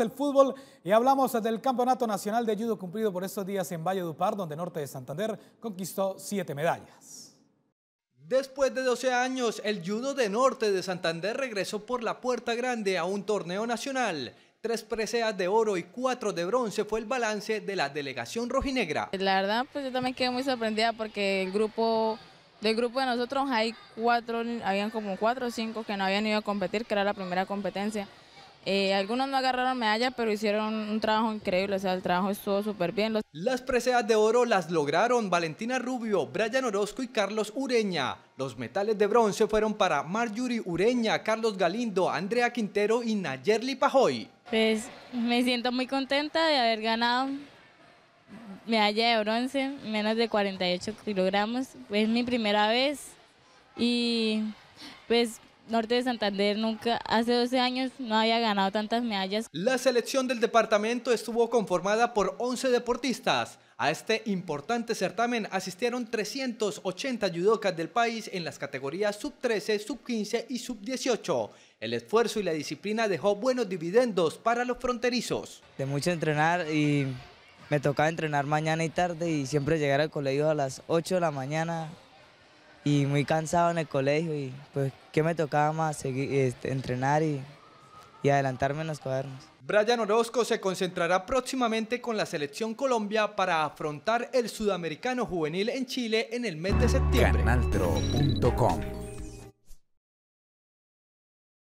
el fútbol y hablamos del Campeonato Nacional de Judo cumplido por estos días en Valle Upar, donde Norte de Santander conquistó siete medallas. Después de 12 años, el judo de Norte de Santander regresó por la puerta grande a un torneo nacional. Tres preseas de oro y cuatro de bronce fue el balance de la delegación rojinegra. La verdad, pues yo también quedé muy sorprendida porque el grupo, del grupo de nosotros hay cuatro, habían como cuatro o cinco que no habían ido a competir, que era la primera competencia. Eh, algunos no agarraron medalla, pero hicieron un trabajo increíble, o sea, el trabajo estuvo súper bien. Las preseas de oro las lograron Valentina Rubio, Brian Orozco y Carlos Ureña. Los metales de bronce fueron para Marjorie Ureña, Carlos Galindo, Andrea Quintero y Nayerli Pajoy. Pues me siento muy contenta de haber ganado medalla de bronce, menos de 48 kilogramos. Es mi primera vez y pues Norte de Santander nunca, hace 12 años no había ganado tantas medallas. La selección del departamento estuvo conformada por 11 deportistas. A este importante certamen asistieron 380 judocas del país en las categorías sub-13, sub-15 y sub-18. El esfuerzo y la disciplina dejó buenos dividendos para los fronterizos. De mucho entrenar y me tocaba entrenar mañana y tarde y siempre llegar al colegio a las 8 de la mañana y muy cansado en el colegio y pues qué me tocaba más seguir, este, entrenar y, y adelantarme en los cuadernos. Brian Orozco se concentrará próximamente con la selección Colombia para afrontar el sudamericano juvenil en Chile en el mes de septiembre.